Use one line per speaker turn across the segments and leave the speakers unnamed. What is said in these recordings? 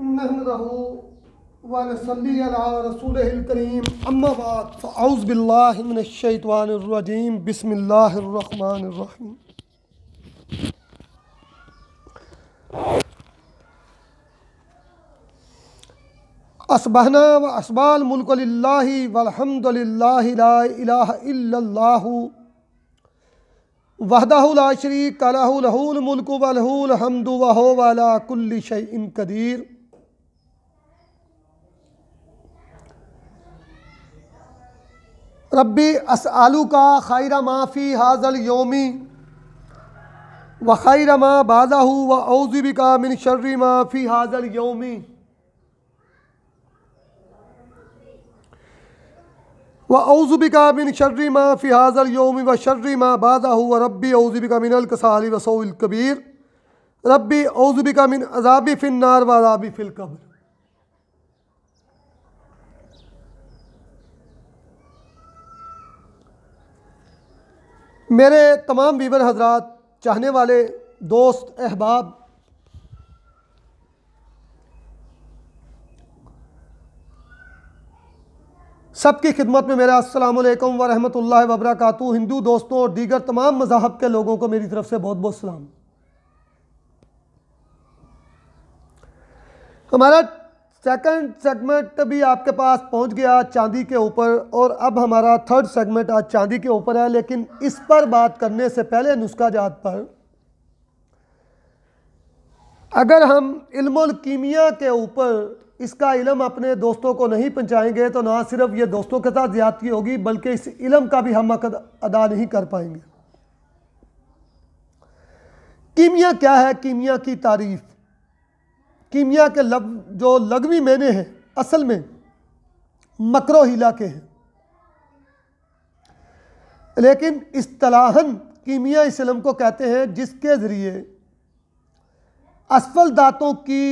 نحمده ونصلي على رسوله الكريم أما بعد فأعوذ بالله من الشيطان الرجيم بسم الله الرحمن الرحيم أصبحنا وأصبح الملك لله والحمد لله لا إله إلا الله وحده لا شريك له له الملك وله الحمد وهو على كل شيء قدير रबी असआलू का खैर माफ़ी हाजल योमी व खैर माँ बाजा हु व औजबी का मिन शर्री माफ़ी हाजल योमी व औजबी का मिन शर्री माफ़ी हाजल योमी व शर्री माँ बाजा हु व रबी औजबी का मिन अलकसाली वसोल कबीर रबी औजबी का मिन अजाबी फ़िन्नार व अजाबी फ़िलकब्र मेरे तमाम वीवर हजरात चाहने वाले दोस्त अहबाब सबकी खिदमत में मेरा असलकम वरहमत ला वबरक हिंदू दोस्तों और दीगर तमाम मजाहब के लोगों को मेरी तरफ से बहुत बहुत सलाम हमारा सेकंड सेगमेंट भी आपके पास पहुंच गया चांदी के ऊपर और अब हमारा थर्ड सेगमेंट आज चांदी के ऊपर है लेकिन इस पर बात करने से पहले नुस्खा जात पर अगर हम इल्मीमिया के ऊपर इसका इलम अपने दोस्तों को नहीं पहुंचाएंगे तो ना सिर्फ ये दोस्तों के साथ ज़्यादती होगी बल्कि इस इलम का भी हम अदा नहीं कर पाएंगे कीमिया क्या है कीमिया की तारीफ़ कीमिया के लग, जो लगवी मैंने हैं असल में मकरो हिला के हैं लेकिन इस्तलाहन कीमिया इसलम को कहते हैं जिसके ज़रिए असफल दांतों की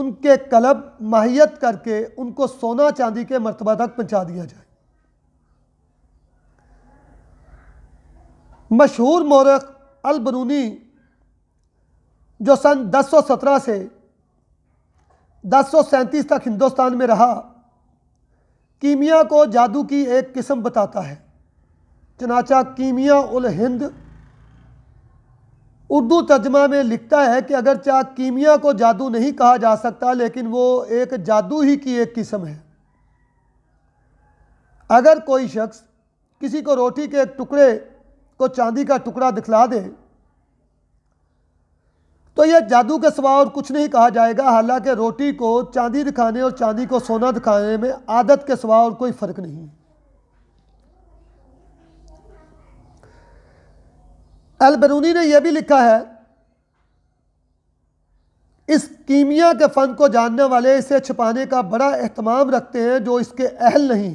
उनके कलब माहियत करके उनको सोना चांदी के मरतबा तक पहुँचा दिया जाए मशहूर मोरख अलबरूनी जो सन 1017 से दस तक हिंदुस्तान में रहा कीमिया को जादू की एक किस्म बताता है चनाचा कीमिया उल हिंद उर्दू तर्जमा में लिखता है कि अगर चाह कीमिया को जादू नहीं कहा जा सकता लेकिन वो एक जादू ही की एक किस्म है अगर कोई शख्स किसी को रोटी के एक टुकड़े को चांदी का टुकड़ा दिखला दे तो यह जादू के सिवा और कुछ नहीं कहा जाएगा हालांकि रोटी को चांदी दिखाने और चांदी को सोना दिखाने में आदत के सिवा और कोई फर्क नहीं बरूनी ने यह भी लिखा है इस कीमिया के फन को जानने वाले इसे छिपाने का बड़ा अहतमाम रखते हैं जो इसके अहल नहीं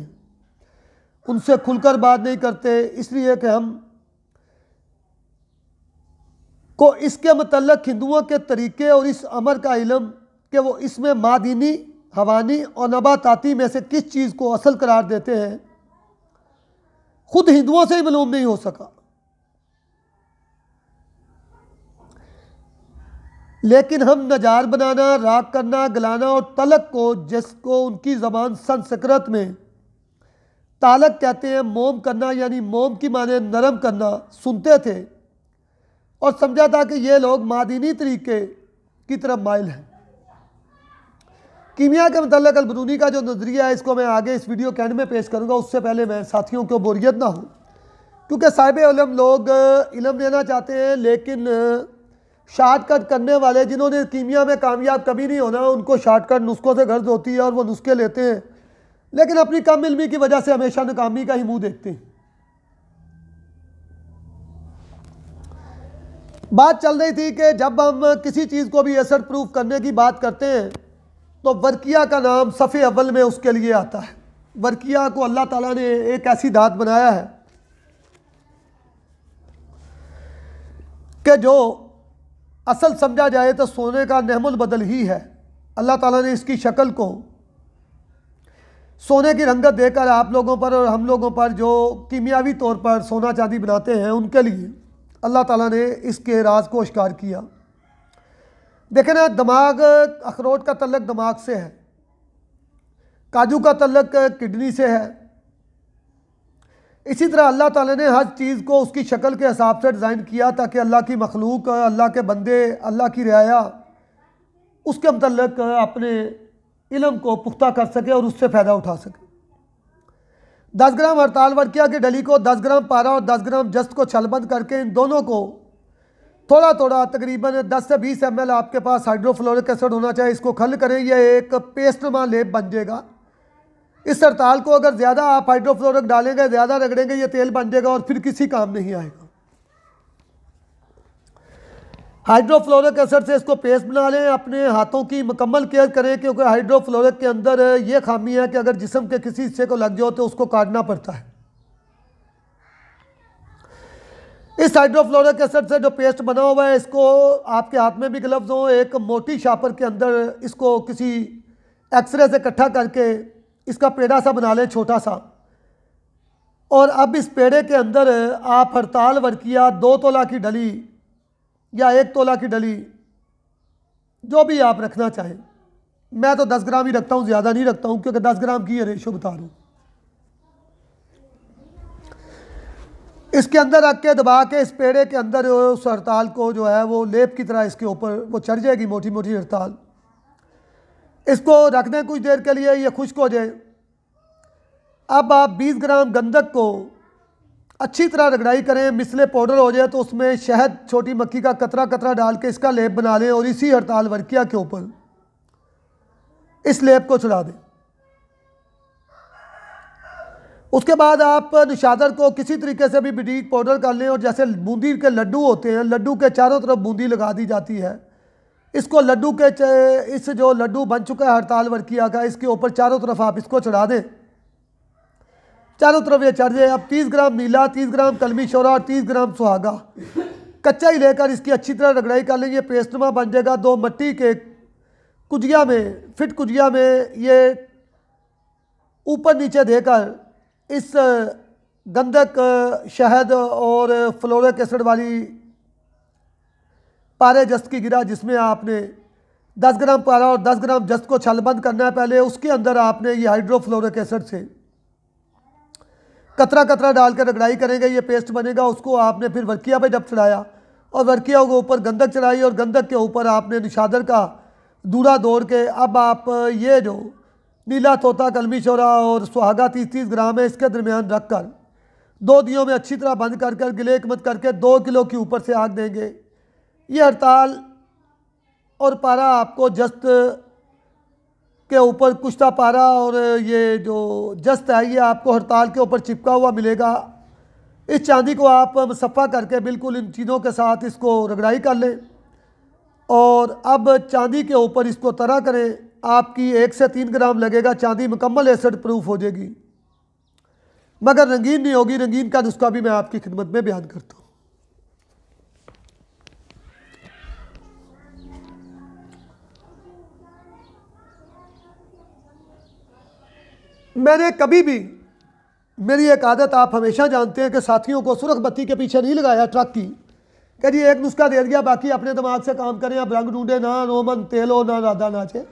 उनसे खुलकर बात नहीं करते इसलिए कि हम को इसके मतलब हिंदुओं के तरीके और इस अमर का इलम कि वो इसमें मादिनी हवानी और नबाताती में से किस चीज़ को असल करार देते हैं खुद हिंदुओं से ही मलूम नहीं हो सका लेकिन हम नजार बनाना राग करना गलाना और तलक को जिसको उनकी ज़बान संस्कृत में तालक कहते हैं मोम करना यानी मोम की माने नरम करना सुनते थे और समझा था कि ये लोग मादिनी तरीके की तरफ माइल हैं कीमिया के मतलब अलबरूनी का जो नज़रिया है इसको मैं आगे इस वीडियो के एंड में पेश करूँगा उससे पहले मैं साथियों को बोरियत ना हूँ क्योंकि साहिब इलम लोग इलम लेना चाहते हैं लेकिन शॉर्टकट करने वाले जिन्होंने कीमिया में कामयाब कभी नहीं होना उनको शॉर्टकट नुस्खों से गर्द होती है और वह नुस्खे लेते हैं लेकिन अपनी कम इलमी की वजह से हमेशा नाकामी का ही मुँह देखते हैं बात चल रही थी कि जब हम किसी चीज़ को भी एसड प्रूफ करने की बात करते हैं तो वर्किया का नाम सफ़े अव्वल में उसके लिए आता है वर्किया को अल्लाह ताला ने एक ऐसी दात बनाया है कि जो असल समझा जाए तो सोने का नहमुल बदल ही है अल्लाह ताला ने इसकी शक्ल को सोने की रंगत देकर आप लोगों पर और हम लोगों पर जो कीमियावी तौर पर सोना चांदी बनाते हैं उनके लिए अल्लाह ताला ने इसके राज को आश्कार किया देखे ना दिमाग अखरोट का तलक दिमाग से है काजू का तलक किडनी से है इसी तरह अल्लाह ताला ने हर चीज़ को उसकी शक्ल के हिसाब से डिज़ाइन किया ताकि अल्लाह की मखलूक अल्लाह के बंदे अल्लाह की रियाया उसके मतलब अपने इलम को पुख्ता कर सके और उससे फ़ायदा उठा सके 10 ग्राम हड़ताल वर्किया की डली को 10 ग्राम पारा और 10 ग्राम जस्त को छलबंद करके इन दोनों को थोड़ा थोड़ा तकरीबन 10 से 20 एम आपके पास हाइड्रोफ्लोरिक एसिड होना चाहिए इसको खल करें यह एक पेस्ट नुमा लेप बन जाएगा इस हड़ताल को अगर ज़्यादा आप हाइड्रोफ्लोरिक डालेंगे ज़्यादा रगड़ेंगे ये तेल बन जाएगा और फिर किसी काम नहीं आएगा हाइड्रोफ्लोरिक एसिड से इसको पेस्ट बना लें अपने हाथों की मुकम्मल केयर करें क्योंकि हाइड्रोफ्लोरिक के अंदर ये खामी है कि अगर जिसम के किसी हिस्से को लग जाओ तो उसको काटना पड़ता है इस हाइड्रोफ्लोरिक एसिड से जो पेस्ट बना हुआ है इसको आपके हाथ में भी ग्लव्स हों एक मोटी शापर के अंदर इसको किसी एक्सरे से इकट्ठा करके इसका पेड़ा सा बना लें छोटा सा और अब इस पेड़े के अंदर आप हड़ताल वर्किया दो तोला की डली या एक तोला की डली जो भी आप रखना चाहें मैं तो दस ग्राम ही रखता हूँ ज़्यादा नहीं रखता हूँ क्योंकि दस ग्राम की ये रेशो बता रहा इसके अंदर रख के दबा के इस पेड़े के अंदर उस हड़ताल को जो है वो लेप की तरह इसके ऊपर वो चढ़ जाएगी मोटी मोटी हड़ताल इसको रख दें कुछ देर के लिए ये खुश्क हो जाए अब आप 20 ग्राम गंदक को अच्छी तरह रगड़ाई करें मिसले पाउडर हो जाए तो उसमें शहद छोटी मक्खी का कतरा कतरा डाल के इसका लेप बना लें और इसी हड़ताल वर्किया के ऊपर इस लेप को चढ़ा दें उसके बाद आप निशादर को किसी तरीके से भी बिटीक पाउडर कर लें और जैसे बूंदी के लड्डू होते हैं लड्डू के चारों तरफ बूंदी लगा दी जाती है इसको लड्डू के इस जो लड्डू बन चुका है हड़ताल वर्किया का इसके ऊपर चारों तरफ आप इसको चढ़ा दें चारों तरफ ये चढ़ जाए अब तीस ग्राम नीला तीस ग्राम कलमी शोरा और तीस ग्राम सुहागा कच्चा ही लेकर इसकी अच्छी तरह रगड़ाई कर लेंगे पेस्टमा बन जाएगा दो मट्टी के कुजिया में फिट कुजिया में ये ऊपर नीचे देकर इस गंधक शहद और फ्लोरिक एसिड वाली पारे जस्त की गिरा जिसमें आपने 10 ग्राम पारा और 10 ग्राम जस्त को छलबंद करना है पहले उसके अंदर आपने ये हाइड्रोफ्लोरिक एसिड से कतरा कतरा डालकर रगड़ाई करेंगे ये पेस्ट बनेगा उसको आपने फिर वर्किया पे जब चढ़ाया और वर्किया के ऊपर गंदक चढ़ाई और गंदक के ऊपर आपने निशादर का दूरा दौड़ के अब आप ये जो नीला तोता कलमी चौरा और सुहागा तीस तीस ग्राम है इसके दरमियान रख कर दो दियों में अच्छी तरह बंद कर कर गिले एकमत करके दो किलो के ऊपर से आग देंगे ये हड़ताल और पारा आपको जस्ट के ऊपर कुश्ता पारा और ये जो जस्त है ये आपको हड़ताल के ऊपर चिपका हुआ मिलेगा इस चांदी को आप सफ़ा करके बिल्कुल इन चीज़ों के साथ इसको रगड़ाई कर लें और अब चांदी के ऊपर इसको तरह करें आपकी एक से तीन ग्राम लगेगा चांदी मुकम्मल एसड प्रूफ हो जाएगी मगर रंगीन नहीं होगी रंगीन का नुस्खा भी मैं आपकी खिदमत में बयान करता हूँ मैंने कभी भी मेरी एक आदत आप हमेशा जानते हैं कि साथियों को सुरख बत्ती के पीछे नहीं लगाया ट्रक की कह जी एक नुस्खा दे दिया बाकी अपने दिमाग से काम करें आप रंग ढूंढे ना रोमन तेलो ना राधा नाचे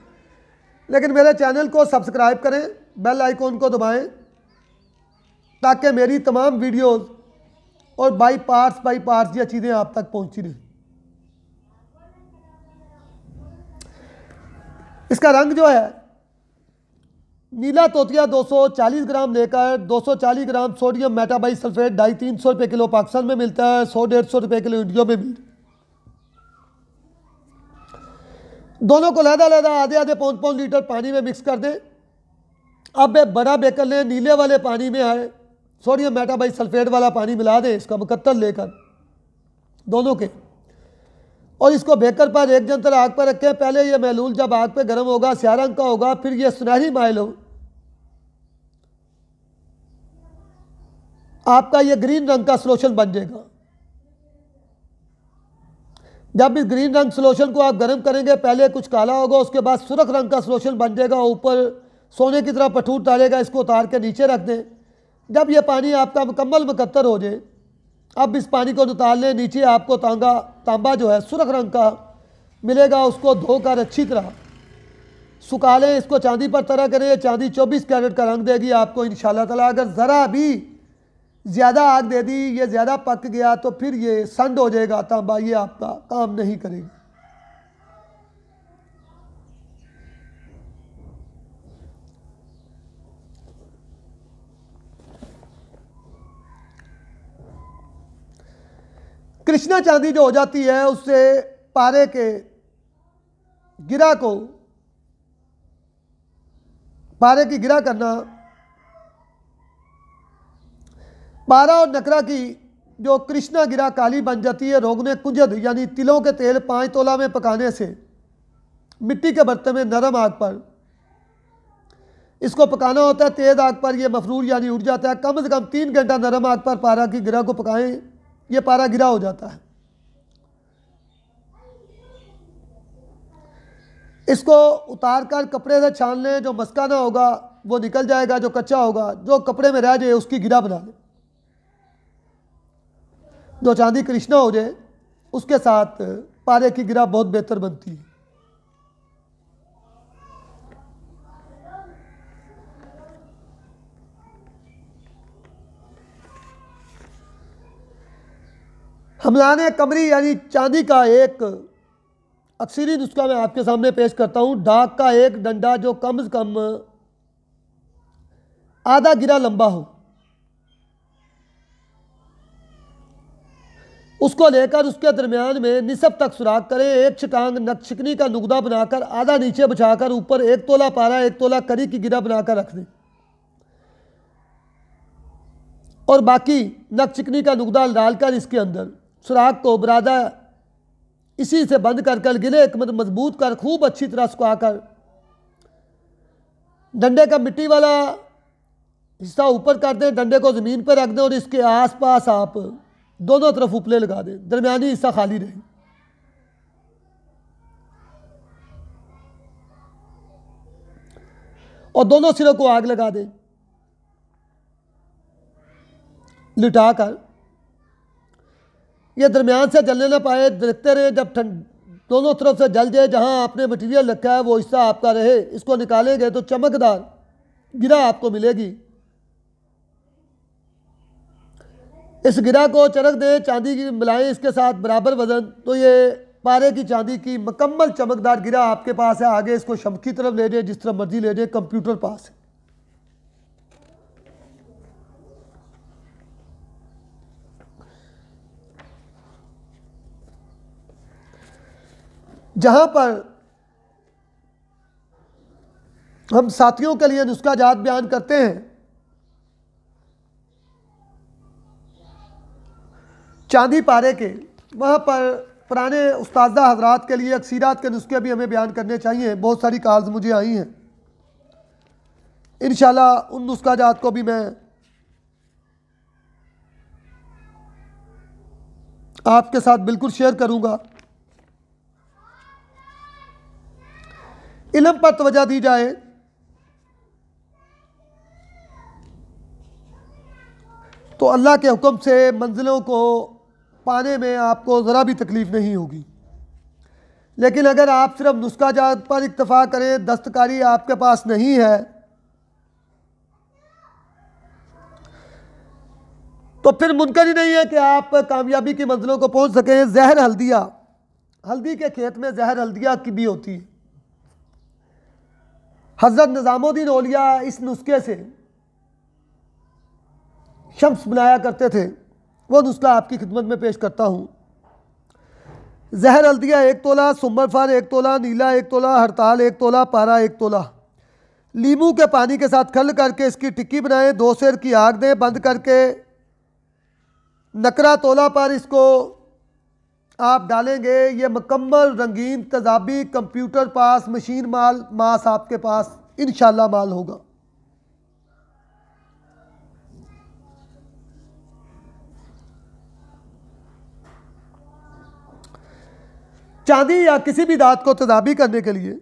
लेकिन मेरे चैनल को सब्सक्राइब करें बेल आइकॉन को दबाएं ताकि मेरी तमाम वीडियोस और बाई पार्ट्स बाई पार्ट्स या चीज़ें आप तक पहुंची रहें इसका रंग जो है नीला तोतिया 240 ग्राम लेकर 240 ग्राम सोडियम मेटाबाई सल्फेट ढाई तीन सौ रुपये किलो पाकिस्तान में मिलता है सौ डेढ़ सौ रुपये किलो इंडिया में मिल दोनों को लहदा लहदा आधे आधे पौन पौन लीटर पानी में मिक्स कर दें अब एक बड़ा बेकर लें नीले वाले पानी में आए सोडियम मेटाबाई सल्फेट वाला पानी मिला दें इसका मुकत्तर लेकर दोनों के और इसको बेकर पर एक जन तरह आग पर रखें पहले ये महलूल जब आग पर गर्म होगा स्याह रंग का होगा फिर ये सुनहरी माइल हो आपका ये ग्रीन रंग का सलोशन बन जाएगा जब इस ग्रीन रंग सलोशन को आप गर्म करेंगे पहले कुछ काला होगा उसके बाद सुरख रंग का सलोशन बन जाएगा ऊपर सोने की तरह पठूर डालेगा इसको उतार के नीचे रख दें जब यह पानी आपका मुकम्मल मुकत्तर हो जाए अब इस पानी को निकाल लें नीचे आपको तांगा तांबा जो है सुरख रंग का मिलेगा उसको धोकर अच्छी तरह सुखा लें इसको चांदी पर तरह करें चांदी 24 कैरेट का रंग देगी आपको इन ताला अगर ज़रा भी ज़्यादा आग दे दी ये ज़्यादा पक गया तो फिर ये संड हो जाएगा तांबा ये आपका काम नहीं करेगी कृष्णा चांदी जो हो जाती है उससे पारे के गिरा को पारे की गिरा करना पारा और नकरा की जो कृष्णा गिरा काली बन जाती है रोगने कुंजद यानी तिलों के तेल पाँच तोला में पकाने से मिट्टी के बर्तन में नरम आग पर इसको पकाना होता है तेज़ आग पर यह मफरूर यानी उड़ जाता है कम से कम तीन घंटा नरम आग पर पारा की गिरा को पकाएं ये पारा गिरा हो जाता है इसको उतार कर कपड़े से छान लें जो मस्काना होगा वो निकल जाएगा जो कच्चा होगा जो कपड़े में रह जाए उसकी गिरा बना लें जो चांदी कृष्णा हो जाए उसके साथ पारे की गिरा बहुत बेहतर बनती है हमलाने कमरी यानी चांदी का एक अक्सरी नुस्खा मैं आपके सामने पेश करता हूँ डाक का एक डंडा जो कम से कम आधा गिरा लंबा हो उसको लेकर उसके दरमियान में निसब तक सुराख करें एक छटांग नक्शिकनी का नुकदा बनाकर आधा नीचे बिछाकर ऊपर एक तोला पारा एक तोला करी की गिरा बनाकर रख दें और बाकी नक्शकनी का नुकदा डालकर इसके अंदर सुराख को बुरादा इसी से बंद कर कर गिरे मतलब मजबूत कर खूब अच्छी तरह उसको आकर डंडे का मिट्टी वाला हिस्सा ऊपर कर दें डंडे को ज़मीन पर रख दें और इसके आसपास आप दोनों तरफ उपले लगा दें दरमियानी हिस्सा खाली रहे और दोनों सिरों को आग लगा दें लिटा कर ये दरमियान से जलने ना पाए देखते रहे जब ठंड दोनों तरफ से जल जाए जहाँ आपने मटेरियल रखा है वो हिस्सा आपका रहे इसको निकालेंगे तो चमकदार गिरा आपको मिलेगी इस गिरा को चरक दें चांदी की मिलाएं इसके साथ बराबर वजन तो ये पारे की चांदी की मकम्मल चमकदार गिरा आपके पास है आगे इसको शमकी तरफ ले जाए जिस तरह मर्जी ले जाए कंप्यूटर पास है जहाँ पर हम साथियों के लिए नुस्खा जात बयान करते हैं चांदी पारे के वहाँ पर पुराने उस्तादा हजरात के लिए अक्सीरात के नुस्खे भी हमें बयान करने चाहिए बहुत सारी कार्ज मुझे आई हैं इन उन नुस्खा जात को भी मैं आपके साथ बिल्कुल शेयर करूँगा इलम पर तोजा दी जाए तो अल्लाह के हुक्म से मंजिलों को पाने में आपको ज़रा भी तकलीफ़ नहीं होगी लेकिन अगर आप सिर्फ नुस्खा जात पर इतफ़ा करें दस्तकारी आपके पास नहीं है तो फिर मुमकिन ही नहीं है कि आप कामयाबी की मंजिलों को पहुंच सकें जहर हल्दिया हल्दी के खेत में जहर हल्दिया की भी होती है हज़रत निज़ामुद्दीन ओलिया इस नुस्खे से शम्स बनाया करते थे वो नुस्खा आपकी खिदमत में पेश करता हूँ जहर हल्दिया एक तोला फार एक तोला नीला एक तोला हड़ताल एक तोला पारा एक तोला लीमू के पानी के साथ खल करके इसकी टिक्की बनाएं दो शेर की आग दें बंद करके नकरा तोला पर इसको आप डालेंगे ये मकम्मल रंगीन तजाबी कंप्यूटर पास मशीन माल मास आपके पास इन माल होगा चांदी या किसी भी दात को तजाबी करने के लिए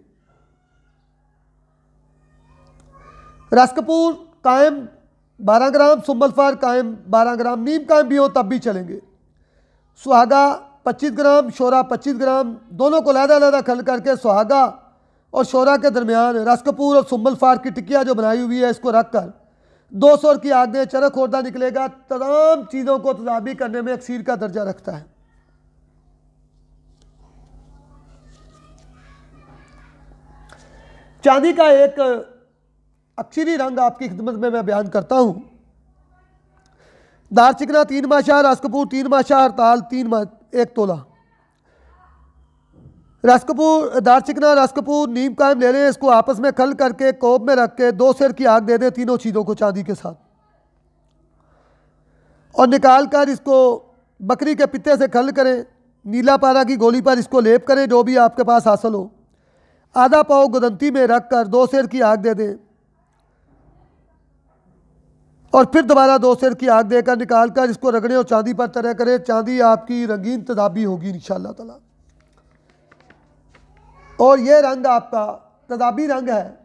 रस कपूर कायम 12 ग्राम सुम्बलफार कायम 12 ग्राम नीम कायम भी हो तब भी चलेंगे सुहागा पच्चीस ग्राम शोरा पच्चीस ग्राम दोनों को लहदा लहदा खल करके सुहागा और शोरा के दरमियान रस कपूर और सुम्बल फार की टिकिया जो बनाई हुई है इसको रख कर दो सौ की आग में चरक खोरदा निकलेगा तमाम चीज़ों को तजाबी करने में अक्सर का दर्जा रखता है चांदी का एक अक्सरी रंग आपकी खिदमत में मैं बयान करता हूँ दार चिकना तीन माशाह रासकपूर तीन माशाह हड़ताल तीन माह एक तोला रस कपूर दार चिकना रस कपूर नीम कायम ले लें इसको आपस में खल करके कोब में रख के दो सिर की आग दे दें तीनों चीज़ों को चांदी के साथ और निकाल कर इसको बकरी के पिते से खल करें नीला पारा की गोली पर इसको लेप करें जो भी आपके पास हासिल हो आधा पाव गुदंती में रख कर दो सिर की आग दे दें और फिर दोबारा दो सिर की आग देकर निकाल कर इसको रगड़े और चांदी पर तरह करें चांदी आपकी रंगीन तदाबी होगी इन ताला और ये रंग आपका तदाबी रंग है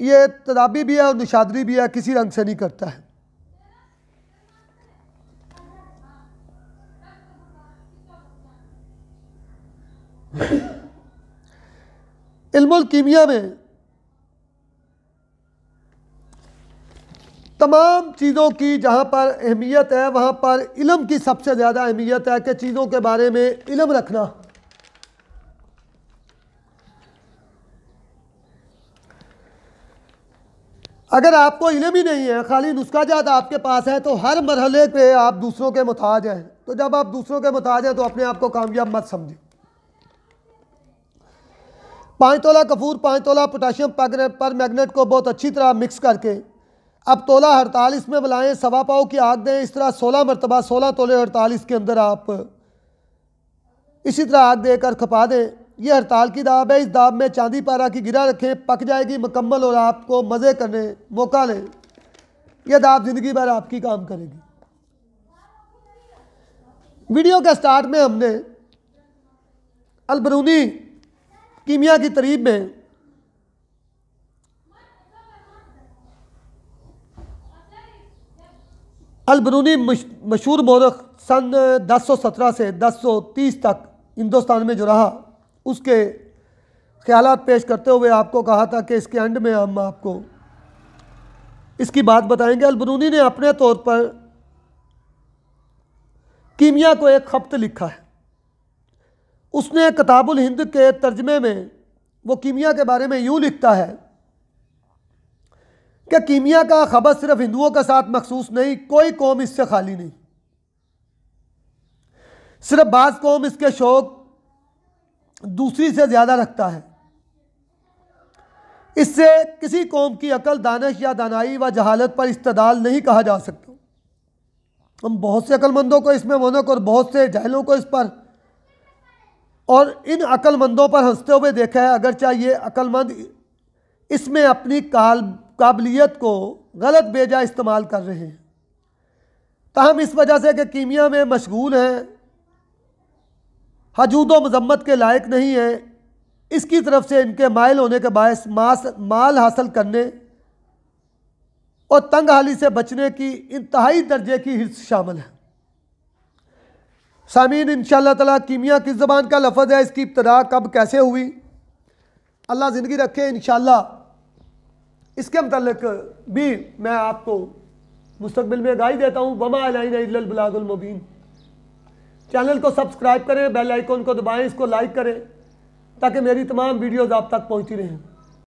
ये तदाबी भी है और निशादरी भी है किसी रंग से नहीं करता है इल्मुल कीमिया में तमाम चीज़ों की जहाँ पर अहमियत है वहाँ पर इलम की सबसे ज़्यादा अहमियत है कि चीज़ों के बारे में इलम रखना अगर आपको इलम ही नहीं है खाली नुस्खा जात आपके पास है तो हर मरहले पे आप दूसरों के मुताज हैं तो जब आप दूसरों के मुताज हैं तो अपने आप को कामयाब मत समझें पाँच तोला कपूर पाँच तोला पोटाशियम पर मैग्नेट को बहुत अच्छी तरह मिक्स करके अब तोला हड़तालीस में बुलाएं सवा पाओ की आग दें इस तरह सोलह मरतबा सोलह तोले हड़तालीस के अंदर आप इसी तरह आग देकर खपा दें यह हड़ताल की दाब है इस दाब में चांदी पारा की गिरा रखें पक जाएगी मुकम्मल और आपको मज़े करने मौका लें यह दाब ज़िंदगी भर आपकी काम करेगी वीडियो के स्टार्ट में हमने अलबरूनी कीमिया की तरीब में अलबरूनी मशहूर मौरख सन 1017 से 1030 तक हिंदुस्तान में जो रहा उसके ख्याल पेश करते हुए आपको कहा था कि इसके एंड में हम आपको इसकी बात बताएंगे अलबरूनी ने अपने तौर पर कीमिया को एक खपत लिखा है उसने किताबुल हिंद के तर्जमे में वो कीमिया के बारे में यूँ लिखता है कि कीमिया का खबर सिर्फ हिंदुओं के साथ मखसूस नहीं कोई कौम इससे खाली नहीं सिर्फ बाज़ कौम इसके शौक दूसरी से ज़्यादा रखता है इससे किसी कौम की अकल दानश या दानाई व जहालत पर इस्तदाल नहीं कहा जा सकता हम बहुत से अक्लमंदों को इसमें मोनक और बहुत से जहलों को इस पर और इन अक्लमंदों पर हंसते हुए देखा है अगर चाहिए अक्लमंद इसमें अपनी काल काबिलियत को गलत बेजा इस्तेमाल कर रहे हैं तहम इस वजह से कि कीमिया में मशगूल हैं हजूद व मजम्मत के लायक नहीं हैं इसकी तरफ से इनके मायल होने के बायस मास माल हासिल करने और तंग हाली से बचने की इंतहाई दर्जे की हिस्स शामिल है सामीन इन ताला कीमिया किस ज़बान का लफज है इसकी इब्तदा कब कैसे हुई अल्लाह ज़िंदगी रखे इन इसके मतलब भी मैं आपको मुस्तबिल में गाई देता हूँ वमा अलाबलागुलमबीन चैनल को सब्सक्राइब करें बेल आइकॉन को दबाएं इसको लाइक करें ताकि मेरी तमाम वीडियोज़ आप तक पहुँची रहें